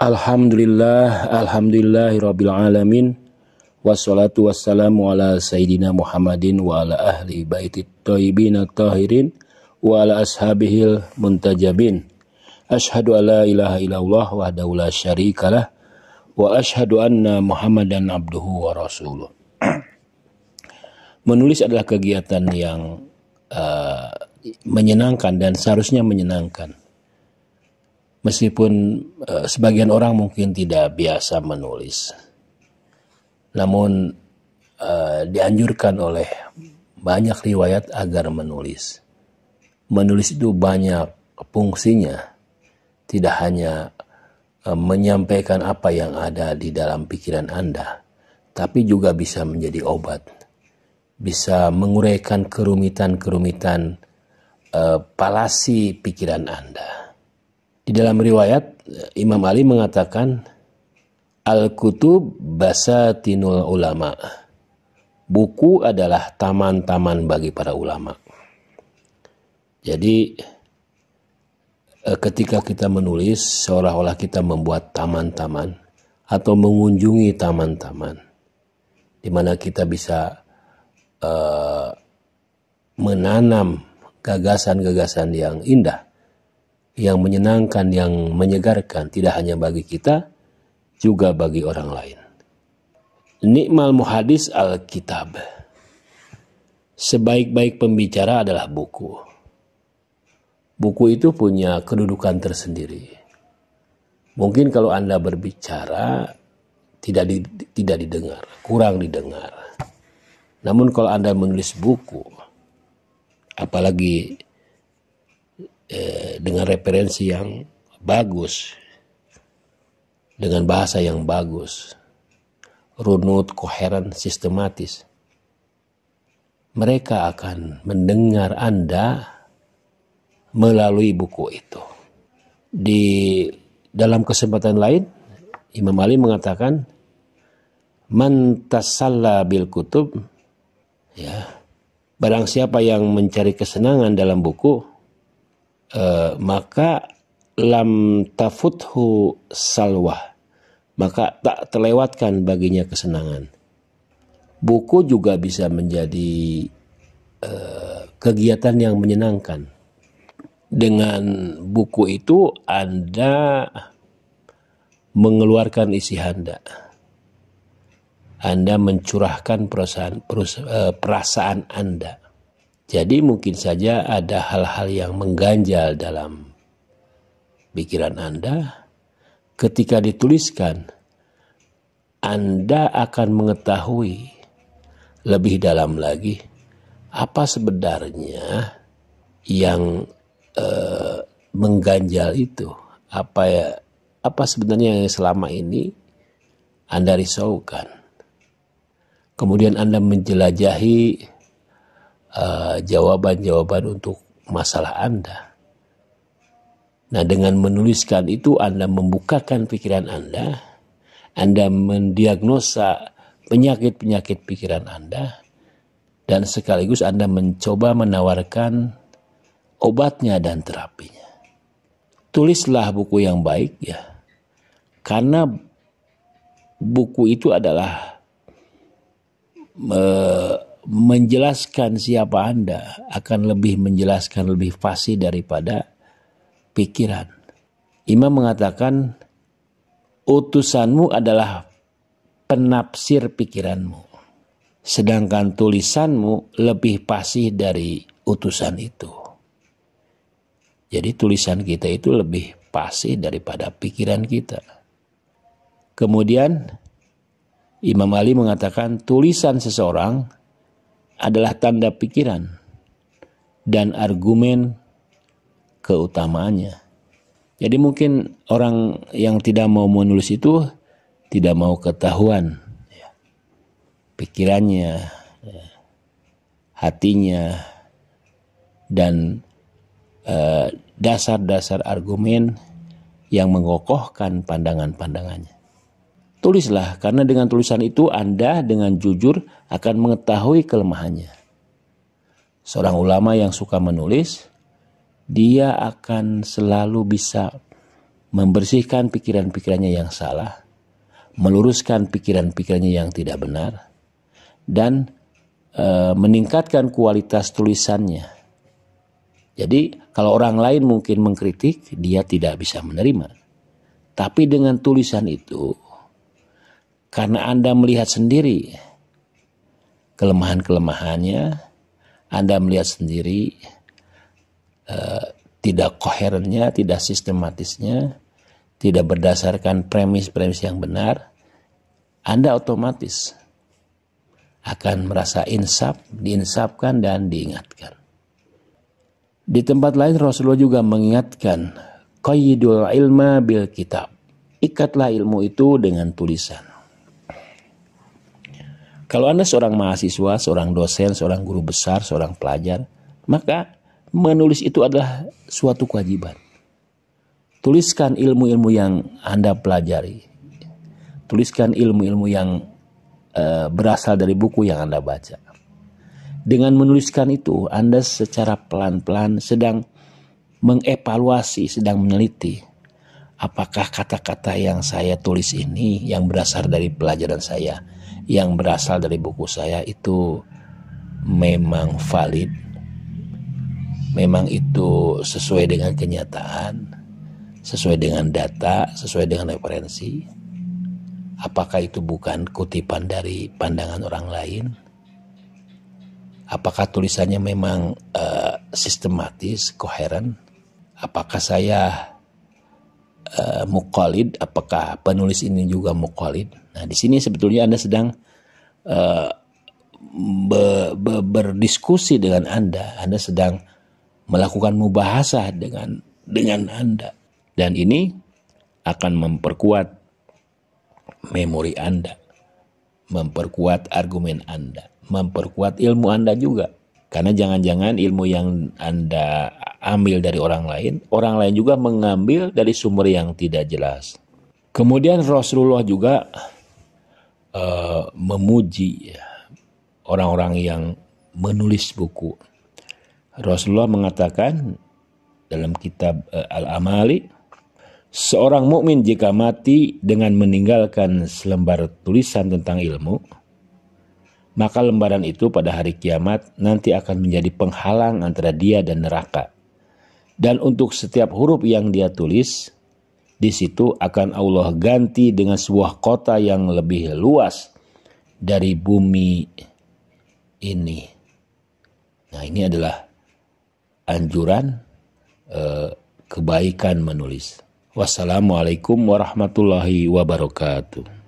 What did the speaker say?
Alhamdulillah, Rabbil alamin. Wassalatu wassalamu ala sayyidina Muhammadin wa ala ahli baiti thayyibin tahirin wa ala ashabihil muntajabin. Ashhadu ala ilaha illallah wa la syarikalah wa ashhadu anna Muhammadan abduhu wa rasuluh. Menulis adalah kegiatan yang uh, menyenangkan dan seharusnya menyenangkan meskipun e, sebagian orang mungkin tidak biasa menulis, namun e, dianjurkan oleh banyak riwayat agar menulis. Menulis itu banyak fungsinya, tidak hanya e, menyampaikan apa yang ada di dalam pikiran Anda, tapi juga bisa menjadi obat, bisa menguraikan kerumitan-kerumitan palasi pikiran Anda. Di dalam riwayat eh, Imam Ali mengatakan Al-Kutub Basatinul Ulama. Buku adalah taman-taman bagi para ulama. Jadi eh, ketika kita menulis seolah-olah kita membuat taman-taman atau mengunjungi taman-taman di mana kita bisa uh, menanam gagasan-gagasan yang indah yang menyenangkan, yang menyegarkan, tidak hanya bagi kita, juga bagi orang lain. Nikmal muhadis Alkitab. Sebaik-baik pembicara adalah buku. Buku itu punya kedudukan tersendiri. Mungkin kalau Anda berbicara tidak di, tidak didengar, kurang didengar. Namun kalau Anda menulis buku, apalagi Eh, dengan referensi yang bagus, dengan bahasa yang bagus, runut, koheren, sistematis. Mereka akan mendengar Anda melalui buku itu. Di dalam kesempatan lain, Imam Ali mengatakan, "Man tasalla bil kutub" ya. Barang siapa yang mencari kesenangan dalam buku, Eh, maka lam tafuthu salwa maka tak terlewatkan baginya kesenangan buku juga bisa menjadi uh, kegiatan yang menyenangkan dengan buku itu Anda mengeluarkan isi Anda. Anda mencurahkan perasaan, eh, perasaan Anda. Jadi mungkin saja ada hal-hal yang mengganjal dalam pikiran Anda ketika dituliskan Anda akan mengetahui lebih dalam lagi apa sebenarnya yang eh, mengganjal itu apa ya apa sebenarnya yang selama ini Anda risaukan kemudian Anda menjelajahi Eh, jawaban-jawaban uh, untuk masalah Anda. Nah, dengan menuliskan itu Anda membukakan pikiran Anda, Anda mendiagnosa penyakit-penyakit pikiran Anda, dan sekaligus Anda mencoba menawarkan obatnya dan terapinya. Tulislah buku yang baik ya, karena buku itu adalah uh, menjelaskan siapa Anda akan lebih menjelaskan lebih fasih daripada pikiran. Imam mengatakan utusanmu adalah penafsir pikiranmu. Sedangkan tulisanmu lebih fasih dari utusan itu. Jadi tulisan kita itu lebih fasih daripada pikiran kita. Kemudian Imam Ali mengatakan tulisan seseorang adalah tanda pikiran dan argumen keutamaannya. Jadi mungkin orang yang tidak mau menulis itu tidak mau ketahuan ya, pikirannya, ya, hatinya, dan eh, dasar-dasar argumen yang mengokohkan pandangan-pandangannya. Tulislah, karena dengan tulisan itu Anda dengan jujur akan mengetahui kelemahannya. Seorang ulama yang suka menulis, dia akan selalu bisa membersihkan pikiran-pikirannya yang salah, meluruskan pikiran-pikirannya yang tidak benar, dan e, meningkatkan kualitas tulisannya. Jadi, kalau orang lain mungkin mengkritik, dia tidak bisa menerima. Tapi dengan tulisan itu, karena Anda melihat sendiri kelemahan-kelemahannya, Anda melihat sendiri eh, tidak koherennya, tidak sistematisnya, tidak berdasarkan premis-premis yang benar, Anda otomatis akan merasa insap, diinsapkan dan diingatkan. Di tempat lain Rasulullah juga mengingatkan, Qayyidul ilma bil kitab. Ikatlah ilmu itu dengan tulisan. Kalau Anda seorang mahasiswa, seorang dosen, seorang guru besar, seorang pelajar, maka menulis itu adalah suatu kewajiban. Tuliskan ilmu-ilmu yang Anda pelajari. Tuliskan ilmu-ilmu yang e, berasal dari buku yang Anda baca. Dengan menuliskan itu, Anda secara pelan-pelan sedang mengevaluasi, sedang meneliti apakah kata-kata yang saya tulis ini yang berasal dari pelajaran saya yang berasal dari buku saya itu memang valid, memang itu sesuai dengan kenyataan, sesuai dengan data, sesuai dengan referensi. Apakah itu bukan kutipan dari pandangan orang lain? Apakah tulisannya memang uh, sistematis, koheren? Apakah saya uh, eh, mukolid, apakah penulis ini juga mukolid. Nah, di sini sebetulnya Anda sedang uh, be, be, berdiskusi dengan Anda, Anda sedang melakukan mubahasa dengan dengan Anda dan ini akan memperkuat memori Anda, memperkuat argumen Anda, memperkuat ilmu Anda juga. Karena jangan-jangan ilmu yang Anda ambil dari orang lain, orang lain juga mengambil dari sumber yang tidak jelas. Kemudian Rasulullah juga uh, memuji orang-orang yang menulis buku. Rasulullah mengatakan dalam kitab uh, Al-Amali, seorang mukmin jika mati dengan meninggalkan selembar tulisan tentang ilmu, maka lembaran itu pada hari kiamat nanti akan menjadi penghalang antara dia dan neraka. Dan untuk setiap huruf yang dia tulis, di situ akan Allah ganti dengan sebuah kota yang lebih luas dari bumi ini. Nah, ini adalah anjuran eh, kebaikan menulis. Wassalamualaikum warahmatullahi wabarakatuh.